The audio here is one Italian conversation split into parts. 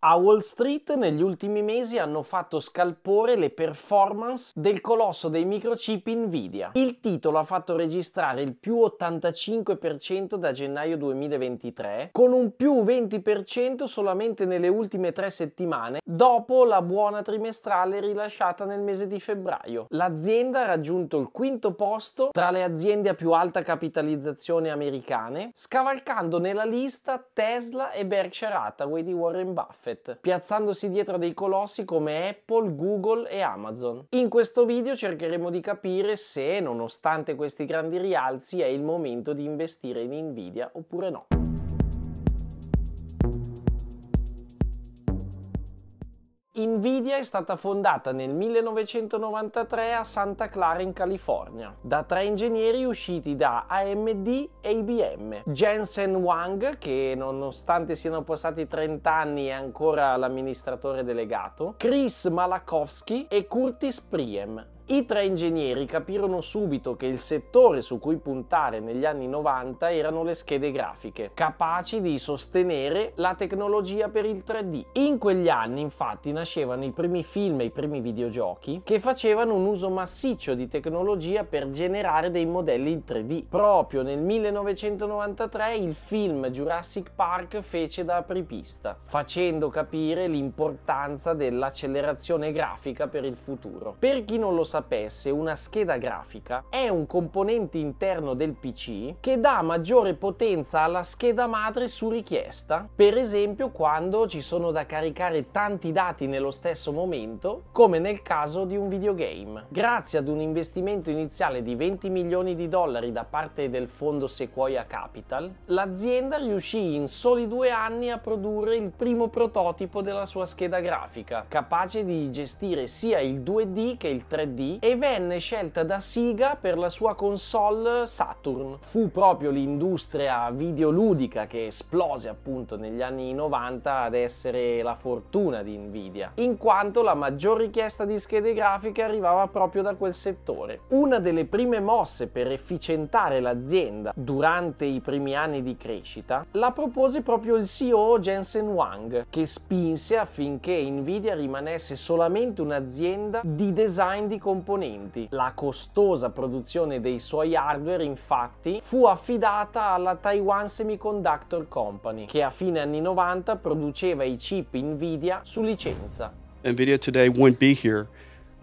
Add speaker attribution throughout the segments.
Speaker 1: A Wall Street negli ultimi mesi hanno fatto scalpore le performance del colosso dei microchip Nvidia. Il titolo ha fatto registrare il più 85% da gennaio 2023, con un più 20% solamente nelle ultime tre settimane, dopo la buona trimestrale rilasciata nel mese di febbraio. L'azienda ha raggiunto il quinto posto tra le aziende a più alta capitalizzazione americane, scavalcando nella lista Tesla e Berkshire Hathaway di Warren Buffett. Buffett, piazzandosi dietro dei colossi come Apple, Google e Amazon. In questo video cercheremo di capire se, nonostante questi grandi rialzi, è il momento di investire in Nvidia oppure no. Nvidia è stata fondata nel 1993 a Santa Clara in California da tre ingegneri usciti da AMD e IBM. Jensen Wang, che nonostante siano passati 30 anni è ancora l'amministratore delegato, Chris Malakowski e Curtis Priem, i tre ingegneri capirono subito che il settore su cui puntare negli anni 90 erano le schede grafiche, capaci di sostenere la tecnologia per il 3D. In quegli anni infatti nascevano i primi film e i primi videogiochi che facevano un uso massiccio di tecnologia per generare dei modelli in 3D. Proprio nel 1993 il film Jurassic Park fece da apripista, facendo capire l'importanza dell'accelerazione grafica per il futuro. Per chi non lo sa sapesse, una scheda grafica è un componente interno del PC che dà maggiore potenza alla scheda madre su richiesta, per esempio quando ci sono da caricare tanti dati nello stesso momento, come nel caso di un videogame. Grazie ad un investimento iniziale di 20 milioni di dollari da parte del fondo Sequoia Capital, l'azienda riuscì in soli due anni a produrre il primo prototipo della sua scheda grafica, capace di gestire sia il 2D che il 3D e venne scelta da Sega per la sua console Saturn. Fu proprio l'industria videoludica che esplose appunto negli anni 90 ad essere la fortuna di Nvidia, in quanto la maggior richiesta di schede grafiche arrivava proprio da quel settore. Una delle prime mosse per efficientare l'azienda durante i primi anni di crescita la propose proprio il CEO Jensen Wang, che spinse affinché Nvidia rimanesse solamente un'azienda di design di computer componenti. La costosa produzione dei suoi hardware infatti fu affidata alla Taiwan Semiconductor Company che a fine anni 90 produceva i chip Nvidia su licenza.
Speaker 2: Nvidia today wouldn't be here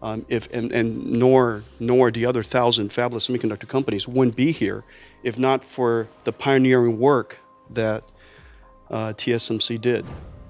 Speaker 2: Um, if, and, and
Speaker 1: nor, nor the other thousand fabulous semiconductor companies wouldn't be here if not for the pioneering work that uh, TSMC did.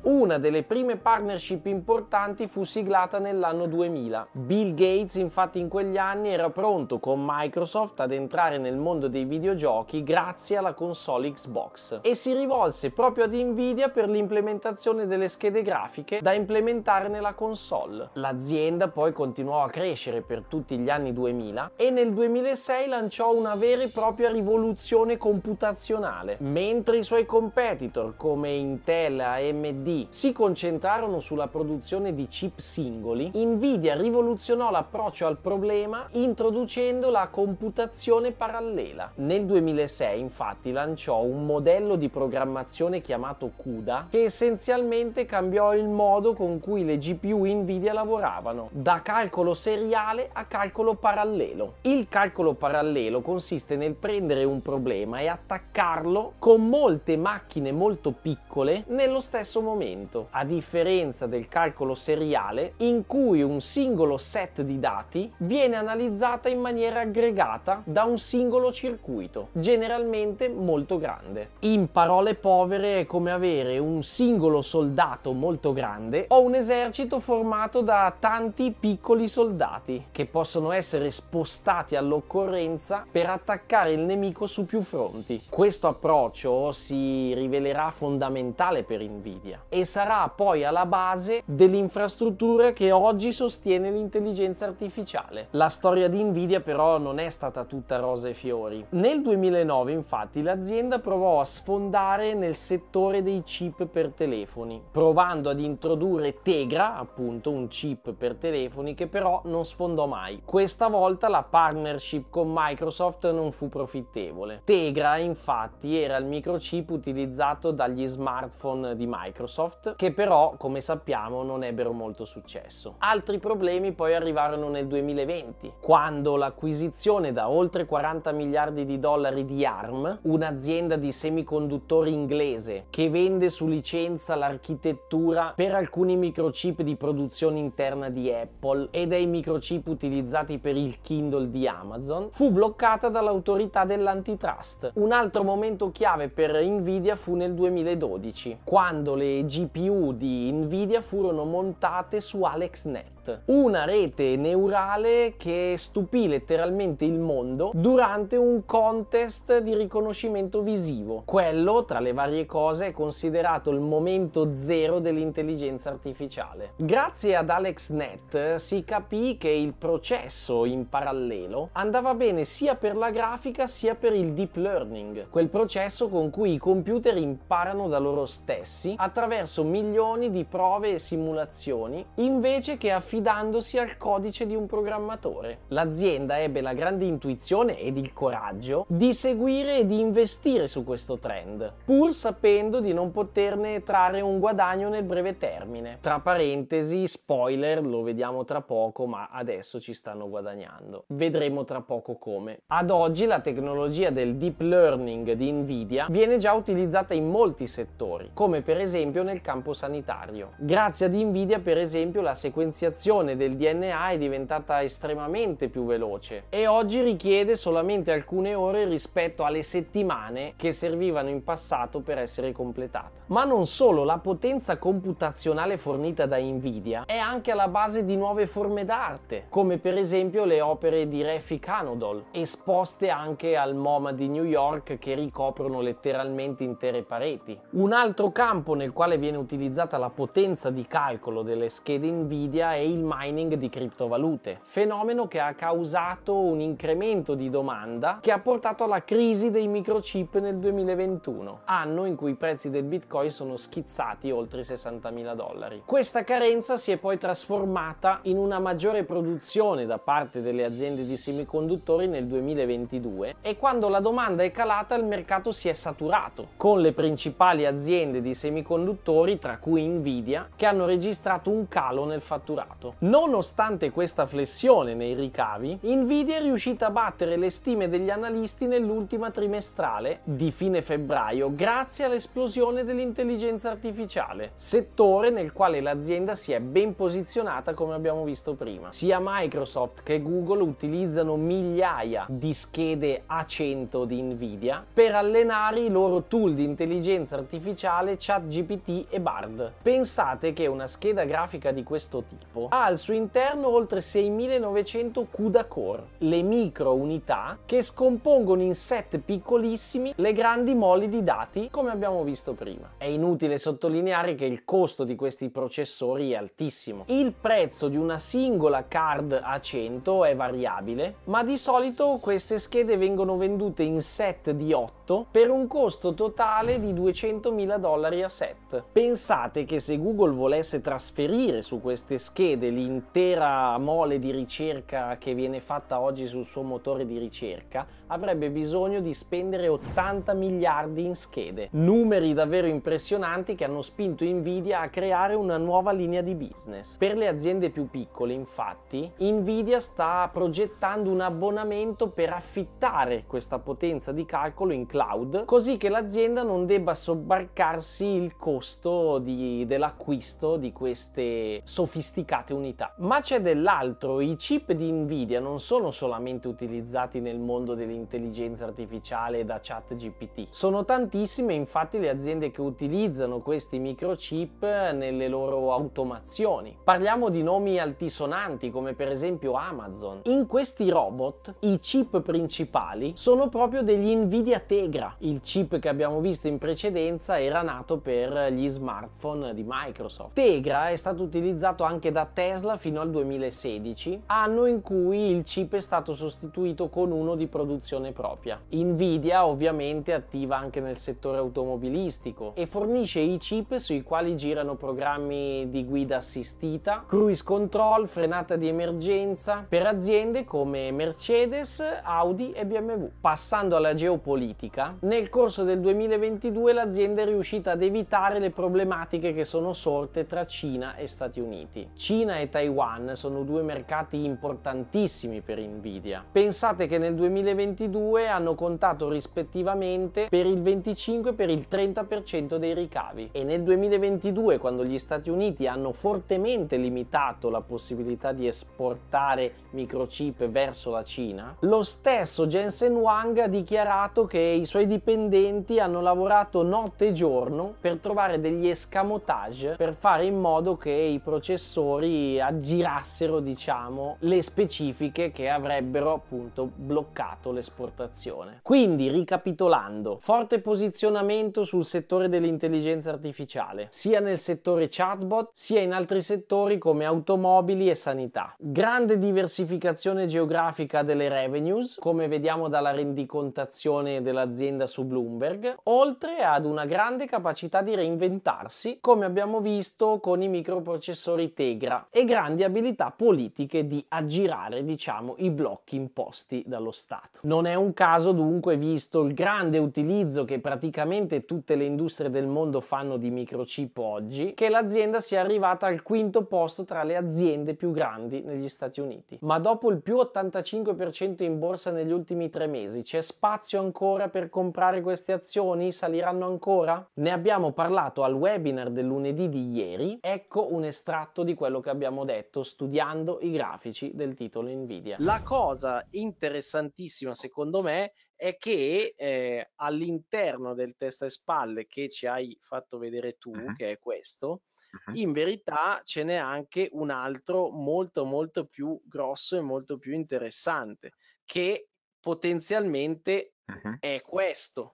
Speaker 1: Una delle prime partnership importanti fu siglata nell'anno 2000. Bill Gates infatti in quegli anni era pronto con Microsoft ad entrare nel mondo dei videogiochi grazie alla console Xbox e si rivolse proprio ad Nvidia per l'implementazione delle schede grafiche da implementare nella console. L'azienda poi continuò a crescere per tutti gli anni 2000 e nel 2006 lanciò una vera e propria rivoluzione computazionale, mentre i suoi competitor come Intel, AMD si concentrarono sulla produzione di chip singoli, Nvidia rivoluzionò l'approccio al problema introducendo la computazione parallela. Nel 2006 infatti lanciò un modello di programmazione chiamato CUDA che essenzialmente cambiò il modo con cui le GPU Nvidia lavoravano, da calcolo seriale a calcolo parallelo. Il calcolo parallelo consiste nel prendere un problema e attaccarlo con molte macchine molto piccole nello stesso momento riferimento, a differenza del calcolo seriale in cui un singolo set di dati viene analizzata in maniera aggregata da un singolo circuito, generalmente molto grande. In parole povere è come avere un singolo soldato molto grande o un esercito formato da tanti piccoli soldati che possono essere spostati all'occorrenza per attaccare il nemico su più fronti. Questo approccio si rivelerà fondamentale per Nvidia e sarà poi alla base dell'infrastruttura che oggi sostiene l'intelligenza artificiale. La storia di Nvidia però non è stata tutta rosa e fiori. Nel 2009 infatti l'azienda provò a sfondare nel settore dei chip per telefoni, provando ad introdurre Tegra, appunto un chip per telefoni che però non sfondò mai. Questa volta la partnership con Microsoft non fu profittevole. Tegra infatti era il microchip utilizzato dagli smartphone di Microsoft Microsoft che però come sappiamo non ebbero molto successo. Altri problemi poi arrivarono nel 2020 quando l'acquisizione da oltre 40 miliardi di dollari di ARM, un'azienda di semiconduttori inglese che vende su licenza l'architettura per alcuni microchip di produzione interna di Apple e dei microchip utilizzati per il Kindle di Amazon, fu bloccata dall'autorità dell'antitrust. Un altro momento chiave per Nvidia fu nel 2012 quando le G GPU di Nvidia furono montate su AlexNet, una rete neurale che stupì letteralmente il mondo durante un contest di riconoscimento visivo. Quello, tra le varie cose, è considerato il momento zero dell'intelligenza artificiale. Grazie ad AlexNet si capì che il processo in parallelo andava bene sia per la grafica sia per il deep learning, quel processo con cui i computer imparano da loro stessi attraverso attraverso milioni di prove e simulazioni invece che affidandosi al codice di un programmatore. L'azienda ebbe la grande intuizione ed il coraggio di seguire e di investire su questo trend, pur sapendo di non poterne trarre un guadagno nel breve termine. Tra parentesi, spoiler, lo vediamo tra poco, ma adesso ci stanno guadagnando. Vedremo tra poco come. Ad oggi la tecnologia del deep learning di Nvidia viene già utilizzata in molti settori, come per esempio nel campo sanitario. Grazie ad Nvidia, per esempio, la sequenziazione del DNA è diventata estremamente più veloce e oggi richiede solamente alcune ore rispetto alle settimane che servivano in passato per essere completata. Ma non solo, la potenza computazionale fornita da Nvidia è anche alla base di nuove forme d'arte, come per esempio le opere di Refi Canodol, esposte anche al MoMA di New York che ricoprono letteralmente intere pareti. Un altro campo nel quale quale viene utilizzata la potenza di calcolo delle schede Nvidia e il mining di criptovalute, fenomeno che ha causato un incremento di domanda che ha portato alla crisi dei microchip nel 2021, anno in cui i prezzi del Bitcoin sono schizzati oltre i 60.000 dollari. Questa carenza si è poi trasformata in una maggiore produzione da parte delle aziende di semiconduttori nel 2022 e quando la domanda è calata il mercato si è saturato, con le principali aziende di semiconduttori settori, tra cui Nvidia, che hanno registrato un calo nel fatturato. Nonostante questa flessione nei ricavi, Nvidia è riuscita a battere le stime degli analisti nell'ultima trimestrale di fine febbraio grazie all'esplosione dell'intelligenza artificiale, settore nel quale l'azienda si è ben posizionata come abbiamo visto prima. Sia Microsoft che Google utilizzano migliaia di schede A100 di Nvidia per allenare i loro tool di intelligenza artificiale ChatGPT e Bard. Pensate che una scheda grafica di questo tipo ha al suo interno oltre 6900 CUDA core, le micro unità che scompongono in set piccolissimi le grandi moli di dati come abbiamo visto prima. È inutile sottolineare che il costo di questi processori è altissimo. Il prezzo di una singola card A100 è variabile, ma di solito queste schede vengono vendute in set di 8 prodotto per un costo totale di 200.000 dollari a set. Pensate che se Google volesse trasferire su queste schede l'intera mole di ricerca che viene fatta oggi sul suo motore di ricerca, avrebbe bisogno di spendere 80 miliardi in schede. Numeri davvero impressionanti che hanno spinto Nvidia a creare una nuova linea di business. Per le aziende più piccole, infatti, Nvidia sta progettando un abbonamento per affittare questa potenza di calcolo in cloud, così che l'azienda non debba sobbarcarsi il costo di, dell'acquisto di queste sofisticate unità. Ma c'è dell'altro, i chip di Nvidia non sono solamente utilizzati nel mondo dell'intelligenza artificiale da chat GPT, sono tantissime infatti le aziende che utilizzano questi microchip nelle loro automazioni. Parliamo di nomi altisonanti come per esempio Amazon. In questi robot i chip principali sono proprio degli Nvidia T Tegra, il chip che abbiamo visto in precedenza, era nato per gli smartphone di Microsoft. Tegra è stato utilizzato anche da Tesla fino al 2016, anno in cui il chip è stato sostituito con uno di produzione propria. Nvidia ovviamente attiva anche nel settore automobilistico e fornisce i chip sui quali girano programmi di guida assistita, cruise control, frenata di emergenza per aziende come Mercedes, Audi e BMW. Passando alla geopolitica, economica, nel corso del 2022 l'azienda è riuscita ad evitare le problematiche che sono sorte tra Cina e Stati Uniti. Cina e Taiwan sono due mercati importantissimi per Nvidia. Pensate che nel 2022 hanno contato rispettivamente per il 25 e per il 30% dei ricavi e nel 2022 quando gli Stati Uniti hanno fortemente limitato la possibilità di esportare microchip verso la Cina, lo stesso Jensen Wang ha dichiarato che i suoi dipendenti hanno lavorato notte e giorno per trovare degli escamotage per fare in modo che i processori aggirassero, diciamo, le specifiche che avrebbero appunto bloccato l'esportazione. Quindi, ricapitolando, forte posizionamento sul settore dell'intelligenza artificiale, sia nel settore chatbot, sia in altri settori come automobili e sanità. Grande diversificazione geografica delle revenues, come vediamo dalla rendicontazione dell'azienda l'azienda su Bloomberg, oltre ad una grande capacità di reinventarsi, come abbiamo visto con i microprocessori Tegra, e grandi abilità politiche di aggirare, diciamo, i blocchi imposti dallo Stato. Non è un caso dunque visto il grande utilizzo che praticamente tutte le industrie del mondo fanno di microchip oggi, che l'azienda sia arrivata al quinto posto tra le aziende più grandi negli Stati Uniti. Ma dopo il più 85% in borsa negli ultimi tre mesi, c'è spazio ancora per comprare queste azioni? Saliranno ancora? Ne abbiamo parlato al webinar del lunedì di ieri. Ecco
Speaker 2: un estratto di quello che abbiamo detto studiando i grafici del titolo Nvidia. La cosa interessantissima secondo me è che eh, all'interno del testa e spalle che ci hai fatto vedere tu, uh-huh. che è questo, uh-huh. in verità ce n'è anche un altro molto molto più grosso e molto più interessante, che potenzialmente uh-huh. è questo.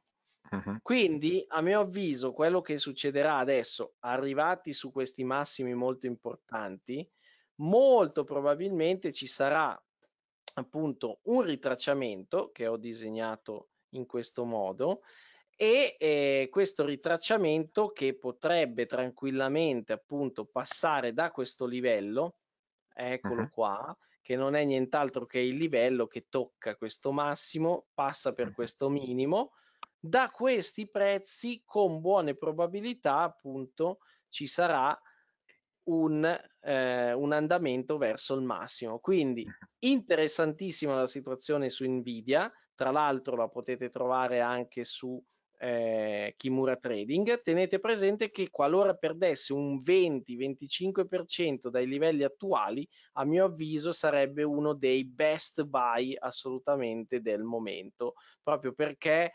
Speaker 2: Uh-huh. Quindi, a mio avviso, quello che succederà adesso, arrivati su questi massimi molto importanti, molto probabilmente ci sarà appunto un ritracciamento che ho disegnato in questo modo e eh, questo ritracciamento che potrebbe tranquillamente appunto passare da questo livello, eccolo uh-huh. qua, che non è nient'altro che il livello che tocca questo massimo, passa per questo minimo. Da questi prezzi, con buone probabilità, appunto, ci sarà un, eh, un andamento verso il massimo. Quindi interessantissima la situazione su Nvidia, tra l'altro la potete trovare anche su eh, Kimura Trading, tenete presente che qualora perdesse un 20-25% dai livelli attuali, a mio avviso sarebbe uno dei best buy assolutamente del momento, proprio perché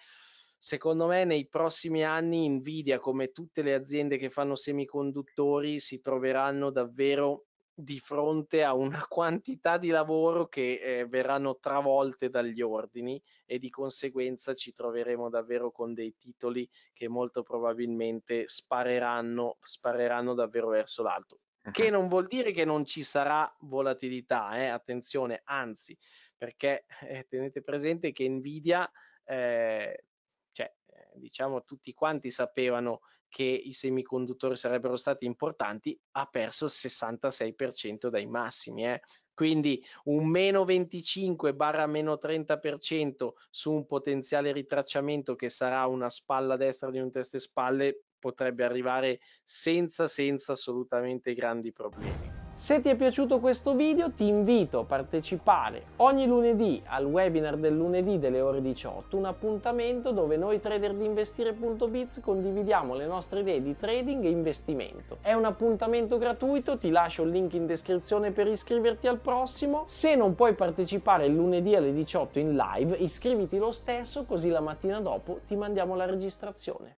Speaker 2: secondo me nei prossimi anni Nvidia, come tutte le aziende che fanno semiconduttori, si troveranno davvero di fronte a una quantità di lavoro che eh, verranno travolte dagli ordini e di conseguenza ci troveremo davvero con dei titoli che molto probabilmente spareranno, spareranno davvero verso l'alto. Che mhm. non vuol dire che non ci sarà volatilità, eh? attenzione, anzi, perché eh, tenete presente che Nvidia, eh, cioè, eh, diciamo, tutti quanti sapevano che i semiconduttori sarebbero stati importanti, ha perso il 66% dai massimi. Eh? Quindi un meno 25 barra meno 30% su un potenziale ritracciamento che sarà una spalla destra di un test spalle potrebbe arrivare senza, senza assolutamente grandi problemi.
Speaker 1: Se ti è piaciuto questo video ti invito a partecipare ogni lunedì al webinar del lunedì delle ore 18, un appuntamento dove noi trader di investire.biz condividiamo le nostre idee di trading e investimento. È un appuntamento gratuito, ti lascio il link in descrizione per iscriverti al prossimo. Se non puoi partecipare il lunedì alle 18 in live, iscriviti lo stesso così la mattina dopo ti mandiamo la registrazione.